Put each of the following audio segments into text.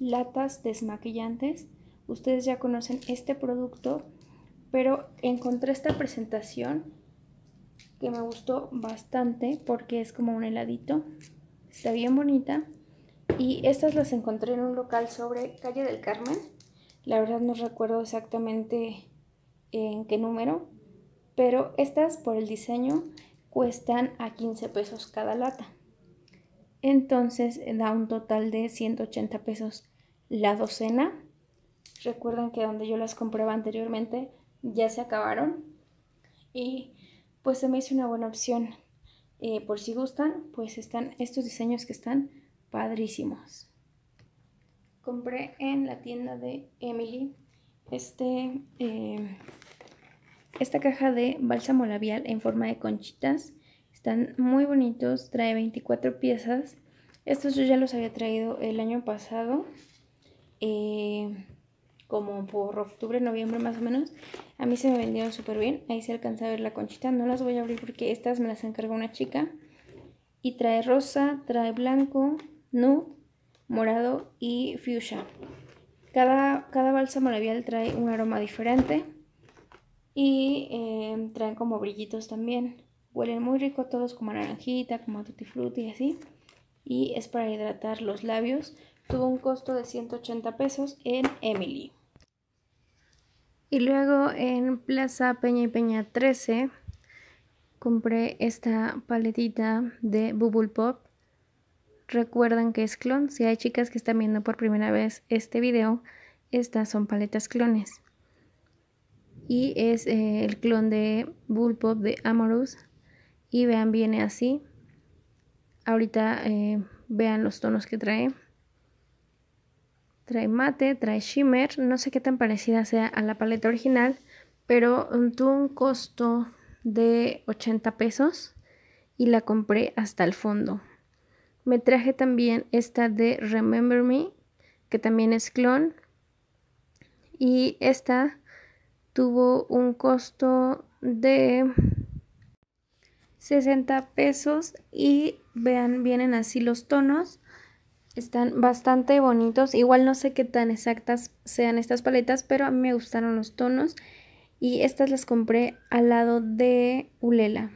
latas desmaquillantes. Ustedes ya conocen este producto, pero encontré esta presentación que me gustó bastante porque es como un heladito. Está bien bonita. Y estas las encontré en un local sobre Calle del Carmen. La verdad no recuerdo exactamente en qué número, pero estas por el diseño cuestan a 15 pesos cada lata. Entonces eh, da un total de 180 pesos la docena. Recuerden que donde yo las compraba anteriormente ya se acabaron. Y pues se me hizo una buena opción. Eh, por si gustan, pues están estos diseños que están padrísimos. Compré en la tienda de Emily este, eh, esta caja de bálsamo labial en forma de conchitas están muy bonitos, trae 24 piezas. Estos yo ya los había traído el año pasado, eh, como por octubre, noviembre más o menos. A mí se me vendieron súper bien, ahí se alcanza a ver la conchita. No las voy a abrir porque estas me las encargó una chica. Y trae rosa, trae blanco, nude, morado y fuchsia. Cada, cada bálsamo labial trae un aroma diferente y eh, traen como brillitos también. Huelen muy rico todos como naranjita, como tutti frutti y así. Y es para hidratar los labios. Tuvo un costo de 180 pesos en Emily. Y luego en Plaza Peña y Peña 13 compré esta paletita de Bubble Pop. Recuerdan que es clon. Si hay chicas que están viendo por primera vez este video, estas son paletas clones. Y es eh, el clon de Bubble Pop de Amorous y vean viene así ahorita eh, vean los tonos que trae trae mate trae shimmer no sé qué tan parecida sea a la paleta original pero tuvo un costo de 80 pesos y la compré hasta el fondo me traje también esta de Remember Me que también es clon y esta tuvo un costo de 60 pesos y vean, vienen así los tonos. Están bastante bonitos. Igual no sé qué tan exactas sean estas paletas, pero a mí me gustaron los tonos. Y estas las compré al lado de Ulela.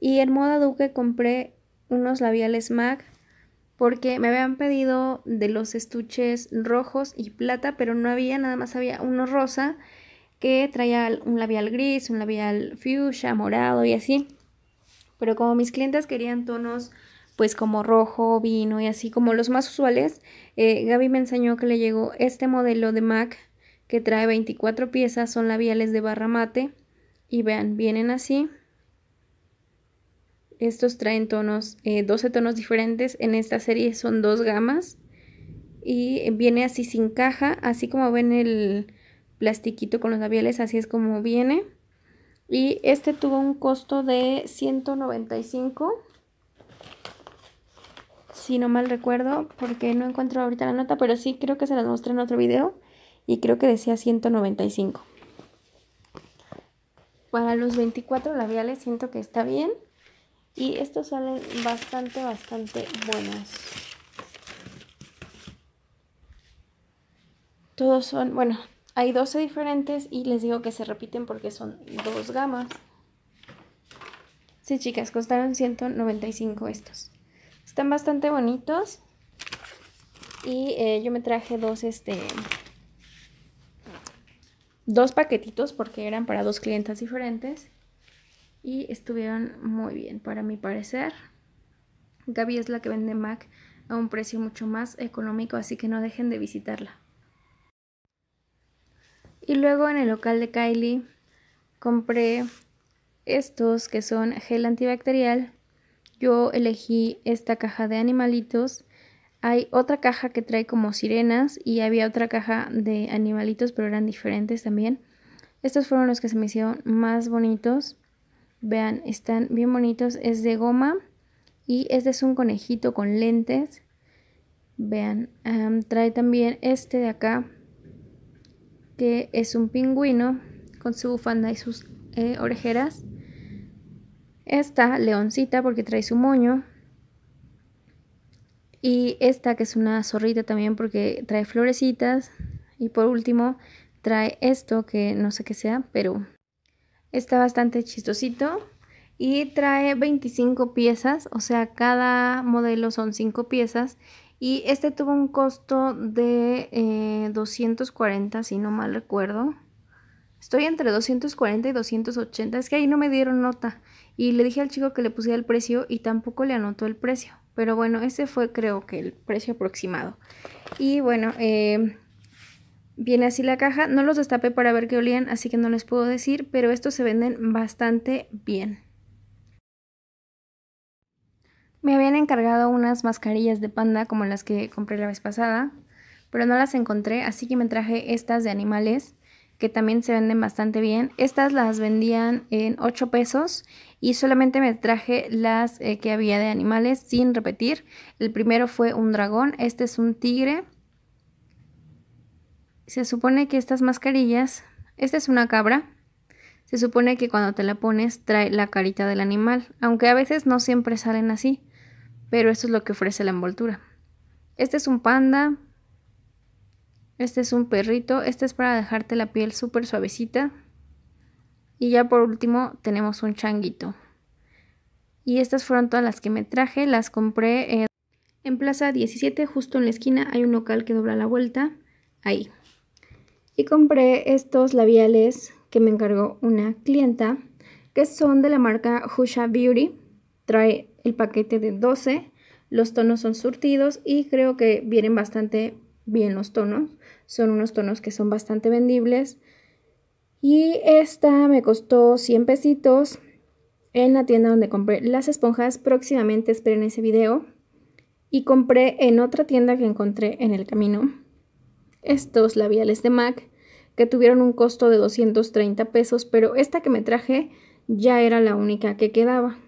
Y en Moda Duque compré unos labiales MAC porque me habían pedido de los estuches rojos y plata, pero no había, nada más había uno rosa que traía un labial gris, un labial fuchsia, morado y así. Pero como mis clientes querían tonos pues como rojo, vino y así como los más usuales, eh, Gaby me enseñó que le llegó este modelo de MAC que trae 24 piezas, son labiales de barra mate y vean, vienen así. Estos traen tonos, 12 eh, tonos diferentes, en esta serie son dos gamas y viene así sin caja, así como ven el plastiquito con los labiales, así es como viene. Y este tuvo un costo de 195, si no mal recuerdo, porque no encuentro ahorita la nota, pero sí creo que se las mostré en otro video y creo que decía 195. Para los 24 labiales siento que está bien y estos salen bastante, bastante buenos. Todos son, bueno, hay 12 diferentes y les digo que se repiten porque son dos gamas. Sí, chicas, costaron 195 estos. Están bastante bonitos. Y eh, yo me traje dos, este... Dos paquetitos porque eran para dos clientas diferentes. Y estuvieron muy bien, para mi parecer. Gaby es la que vende MAC a un precio mucho más económico, así que no dejen de visitarla. Y luego en el local de Kylie compré estos que son gel antibacterial. Yo elegí esta caja de animalitos. Hay otra caja que trae como sirenas y había otra caja de animalitos, pero eran diferentes también. Estos fueron los que se me hicieron más bonitos. Vean, están bien bonitos. Es de goma y este es un conejito con lentes. Vean, trae también este de acá que es un pingüino con su bufanda y sus eh, orejeras. Esta, leoncita, porque trae su moño. Y esta, que es una zorrita también, porque trae florecitas. Y por último, trae esto, que no sé qué sea, pero está bastante chistosito. Y trae 25 piezas, o sea, cada modelo son 5 piezas y este tuvo un costo de 240, eh, si no mal recuerdo. Estoy entre 240 y 280. Es que ahí no me dieron nota. Y le dije al chico que le pusiera el precio y tampoco le anotó el precio. Pero bueno, ese fue creo que el precio aproximado. Y bueno, eh, viene así la caja. No los destapé para ver qué olían, así que no les puedo decir. Pero estos se venden bastante bien. Me habían encargado unas mascarillas de panda como las que compré la vez pasada, pero no las encontré, así que me traje estas de animales que también se venden bastante bien. Estas las vendían en 8 pesos y solamente me traje las eh, que había de animales sin repetir. El primero fue un dragón, este es un tigre. Se supone que estas mascarillas, esta es una cabra. Se supone que cuando te la pones trae la carita del animal, aunque a veces no siempre salen así pero esto es lo que ofrece la envoltura. Este es un panda, este es un perrito, este es para dejarte la piel súper suavecita. Y ya por último tenemos un changuito. Y estas fueron todas las que me traje, las compré en, en Plaza 17, justo en la esquina hay un local que dobla la vuelta, ahí. Y compré estos labiales que me encargó una clienta, que son de la marca Husha Beauty trae el paquete de 12, los tonos son surtidos y creo que vienen bastante bien los tonos, son unos tonos que son bastante vendibles. Y esta me costó 100 pesitos en la tienda donde compré las esponjas, próximamente esperen ese video. Y compré en otra tienda que encontré en el camino estos labiales de MAC que tuvieron un costo de 230 pesos, pero esta que me traje ya era la única que quedaba.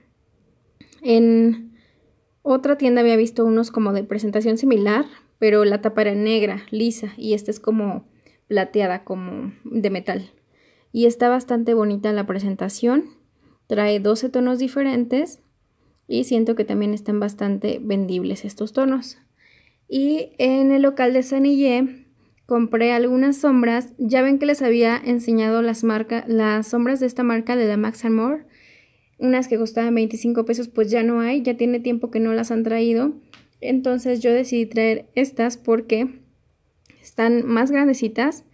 En otra tienda había visto unos como de presentación similar, pero la tapa era negra, lisa, y esta es como plateada, como de metal. Y está bastante bonita la presentación. Trae 12 tonos diferentes y siento que también están bastante vendibles estos tonos. Y en el local de Sanillé compré algunas sombras. Ya ven que les había enseñado las, marcas, las sombras de esta marca de la Max More, unas que costaban 25 pesos pues ya no hay, ya tiene tiempo que no las han traído. Entonces yo decidí traer estas porque están más grandecitas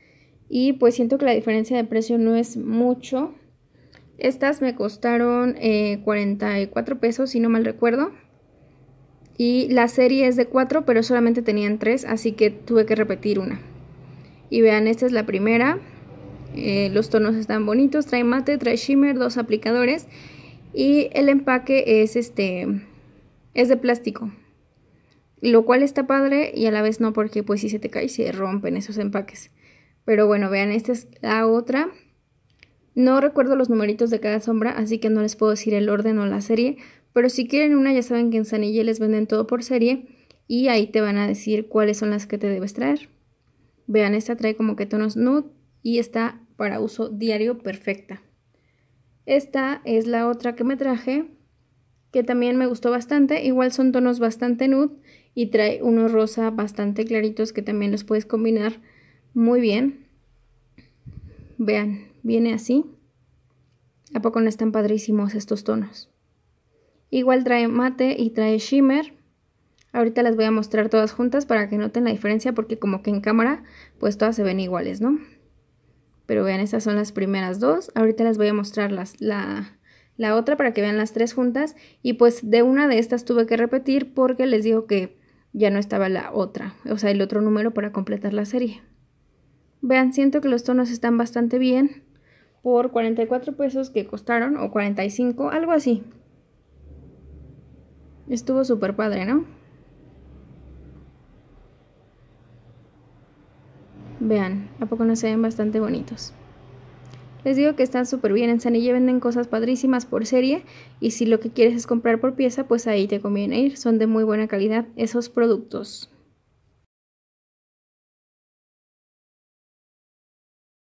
y pues siento que la diferencia de precio no es mucho. Estas me costaron 44 eh, pesos si no mal recuerdo. Y la serie es de 4 pero solamente tenían tres así que tuve que repetir una. Y vean, esta es la primera. Eh, los tonos están bonitos, trae mate, trae shimmer, dos aplicadores y el empaque es este es de plástico lo cual está padre y a la vez no porque pues si se te cae se rompen esos empaques pero bueno vean esta es la otra no recuerdo los numeritos de cada sombra así que no les puedo decir el orden o la serie pero si quieren una ya saben que en Sanille les venden todo por serie y ahí te van a decir cuáles son las que te debes traer vean esta trae como que tonos nude y está para uso diario perfecta esta es la otra que me traje, que también me gustó bastante. Igual son tonos bastante nude y trae unos rosa bastante claritos que también los puedes combinar muy bien. Vean, viene así. ¿A poco no están padrísimos estos tonos? Igual trae mate y trae shimmer. Ahorita las voy a mostrar todas juntas para que noten la diferencia porque como que en cámara pues todas se ven iguales, ¿no? Pero vean, estas son las primeras dos. Ahorita les voy a mostrar las, la, la otra para que vean las tres juntas. Y pues de una de estas tuve que repetir porque les digo que ya no estaba la otra, o sea, el otro número para completar la serie. Vean, siento que los tonos están bastante bien por 44 pesos que costaron, o 45, algo así. Estuvo súper padre, ¿no? Vean, ¿a poco no se ven bastante bonitos? Les digo que están súper bien. En Sanilla venden cosas padrísimas por serie y si lo que quieres es comprar por pieza, pues ahí te conviene ir. Son de muy buena calidad esos productos.